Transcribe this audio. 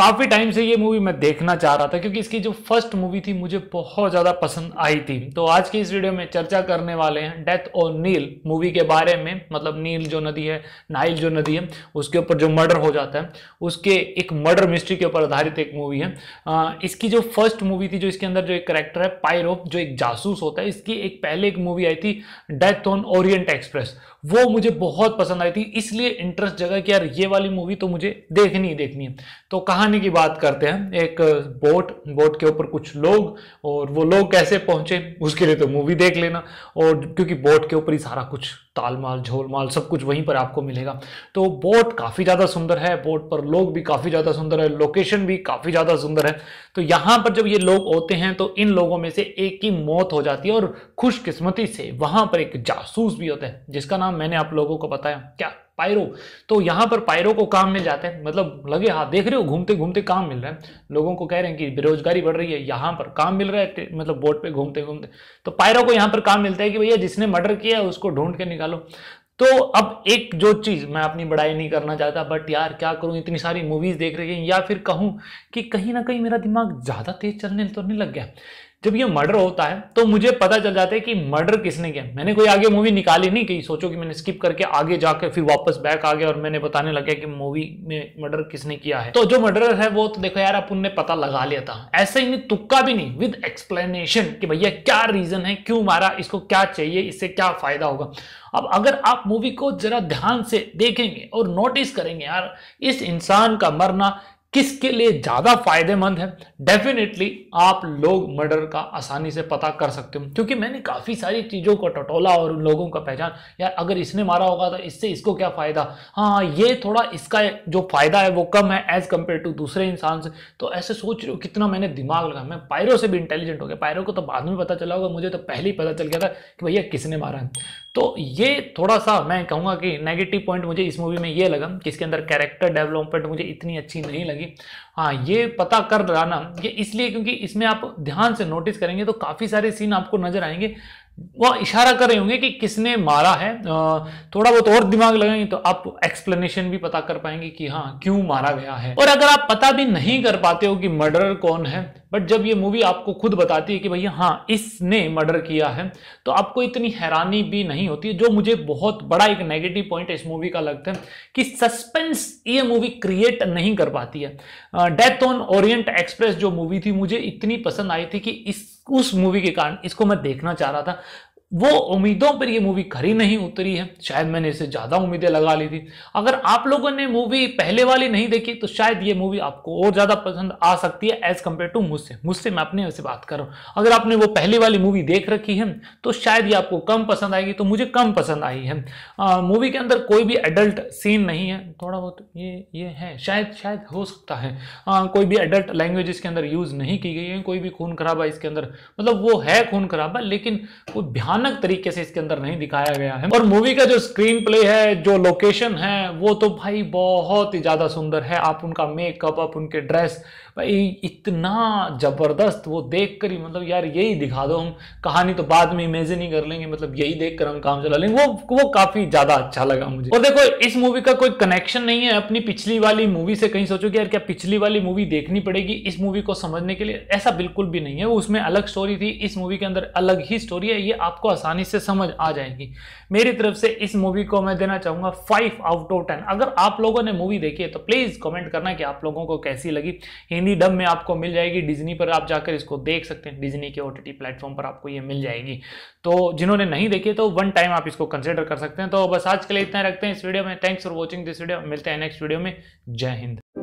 काफ़ी टाइम से ये मूवी मैं देखना चाह रहा था क्योंकि इसकी जो फर्स्ट मूवी थी मुझे बहुत ज़्यादा पसंद आई थी तो आज की इस वीडियो में चर्चा करने वाले हैं डेथ और नील मूवी के बारे में मतलब नील जो नदी है नाइल जो नदी है उसके ऊपर जो मर्डर हो जाता है उसके एक मर्डर मिस्ट्री के ऊपर आधारित एक मूवी है आ, इसकी जो फर्स्ट मूवी थी जो इसके अंदर जो एक करेक्टर है पायरो जो एक जासूस होता है इसकी एक पहले एक मूवी आई थी डेथ ऑन ओरियंट एक्सप्रेस वो मुझे बहुत पसंद आई थी इसलिए इंटरेस्ट जगह कि यार ये वाली मूवी तो मुझे देखनी ही देखनी है तो कहानी पहुंचाने की बात करते हैं एक बोट बोट के ऊपर कुछ लोग और वो लोग कैसे पहुंचे उसके लिए तो मूवी देख लेना और क्योंकि बोट के ऊपर ही सारा कुछ तालमाल झोलमाल सब कुछ वहीं पर आपको मिलेगा तो बोट काफ़ी ज़्यादा सुंदर है बोट पर लोग भी काफ़ी ज़्यादा सुंदर है लोकेशन भी काफ़ी ज़्यादा सुंदर है तो यहाँ पर जब ये लोग होते हैं तो इन लोगों में से एक की मौत हो जाती है और खुशकिस्मती से वहाँ पर एक जासूस भी होता है जिसका नाम मैंने आप लोगों को बताया क्या पायरो तो यहाँ पर पायरो को काम मिल जाते हैं मतलब लगे हाथ देख रहे हो घूमते घूमते काम मिल रहा है लोगों को कह रहे हैं कि बेरोजगारी बढ़ रही है यहाँ पर काम मिल रहा है मतलब बोट पे घूमते घूमते तो पायरो को यहाँ पर काम मिलता है कि भैया जिसने मर्डर किया है उसको ढूंढ के निकालो तो अब एक जो चीज़ मैं अपनी बड़ाई नहीं करना चाहता बट यार क्या करूँ इतनी सारी मूवीज़ देख रही हैं या फिर कहूँ कि कहीं ना कहीं मेरा दिमाग ज़्यादा तेज़ चलने तो नहीं लग गया जब ये मर्डर होता है तो मुझे पता चल जाता है कि मर्डर किसने किया मैंने कोई आगे मूवी निकाली नहीं कि सोचो कि मैंने स्किप करके आगे जाके फिर वापस बैक आ गया और मैंने बताने लगे कि मूवी में मर्डर किसने किया है तो जो मर्डर है वो तो देखो यार अपन ने पता लगा लिया था ऐसे ही नहीं तुक्का भी नहीं विद एक्सप्लेनेशन कि भैया क्या रीजन है क्यों मारा इसको क्या चाहिए इससे क्या फायदा होगा अब अगर आप मूवी को जरा ध्यान से देखेंगे और नोटिस करेंगे यार इस इंसान का मरना किसके लिए ज़्यादा फायदेमंद है डेफिनेटली आप लोग मर्डर का आसानी से पता कर सकते हो क्योंकि मैंने काफ़ी सारी चीज़ों का टटोला और उन लोगों का पहचान यार अगर इसने मारा होगा तो इससे इसको क्या फ़ायदा हाँ ये थोड़ा इसका जो फ़ायदा है वो कम है एज़ कंपेयर टू दूसरे इंसान से तो ऐसे सोच रहे हो कितना मैंने दिमाग लगा मैं पायरों से भी इंटेलिजेंट हो गया पायरों को तो बाद में पता चला होगा मुझे तो पहले ही पता चल गया था कि भैया किसने मारा है तो ये थोड़ा सा मैं कहूँगा कि नेगेटिव पॉइंट मुझे इस मूवी में ये लगा कि इसके अंदर कैरेक्टर डेवलपमेंट मुझे इतनी अच्छी नहीं लगी जाएगी हाँ ये पता कर लाना ये इसलिए क्योंकि इसमें आप ध्यान से नोटिस करेंगे तो काफ़ी सारे सीन आपको नजर आएंगे वो इशारा कर रहे होंगे कि किसने मारा है थोड़ा बहुत और दिमाग लगाएंगे तो आप एक्सप्लेनेशन भी पता कर पाएंगे कि हाँ क्यों मारा गया है और अगर आप पता भी नहीं कर पाते हो कि मर्डर कौन है बट जब ये मूवी आपको खुद बताती है कि भैया हाँ इसने मर्डर किया है तो आपको इतनी हैरानी भी नहीं होती जो मुझे बहुत बड़ा एक नेगेटिव पॉइंट इस मूवी का लगता है कि सस्पेंस ये मूवी क्रिएट नहीं कर पाती है डेथ ऑन ओरियंट एक्सप्रेस जो मूवी थी मुझे इतनी पसंद आई थी कि इस उस मूवी के कारण इसको मैं देखना चाह रहा था वो उम्मीदों पर ये मूवी खरी नहीं उतरी है शायद मैंने इसे ज़्यादा उम्मीदें लगा ली थी अगर आप लोगों ने मूवी पहले वाली नहीं देखी तो शायद ये मूवी आपको और ज़्यादा पसंद आ सकती है एज़ कम्पेयर टू मुझसे मुझसे मैं अपने से बात कर रहा हूँ अगर आपने वो पहले वाली मूवी देख रखी है तो शायद ये आपको कम पसंद आएगी तो मुझे कम पसंद आई है मूवी के अंदर कोई भी एडल्ट सीन नहीं है थोड़ा बहुत ये ये है शायद शायद हो सकता है आ, कोई भी एडल्ट लैंग्वेज इसके अंदर यूज़ नहीं की गई है कोई भी खून खराबा इसके अंदर मतलब वो है खून खराबा लेकिन कोई ध्यान भयानक तरीके से इसके अंदर नहीं दिखाया गया है और मूवी का जो स्क्रीन प्ले है जो लोकेशन है वो तो भाई बहुत ही ज़्यादा सुंदर है आप उनका मेकअप आप उनके ड्रेस भाई इतना ज़बरदस्त वो देख कर ही मतलब यार यही दिखा दो हम कहानी तो बाद में इमेजिन ही कर लेंगे मतलब यही देख कर हम काम चला लेंगे वो वो काफ़ी ज़्यादा अच्छा लगा मुझे और देखो इस मूवी का कोई कनेक्शन नहीं है अपनी पिछली वाली मूवी से कहीं सोचो कि यार क्या पिछली वाली मूवी देखनी पड़ेगी इस मूवी को समझने के लिए ऐसा बिल्कुल भी नहीं है उसमें अलग स्टोरी थी इस मूवी के अंदर अलग ही स्टोरी है ये आपको आसानी से समझ आ जाएंगी मेरी तरफ से इस मूवी को मैं देना चाहूंगा फाइव आउट ऑफ टेन अगर आप लोगों ने मूवी देखी है तो प्लीज़ कमेंट करना कि आप लोगों को कैसी लगी हिंदी डब में आपको मिल जाएगी डिजनी पर आप जाकर इसको देख सकते हैं डिजनी के ओ प्लेटफॉर्म पर आपको यह मिल जाएगी तो जिन्होंने नहीं देखी तो वन टाइम आप इसको कंसिडर कर सकते हैं तो बस आज के लिए इतना रखते हैं इस वीडियो में thanks for watching this video मिलते हैं नेक्स्ट वीडियो में जय हिंद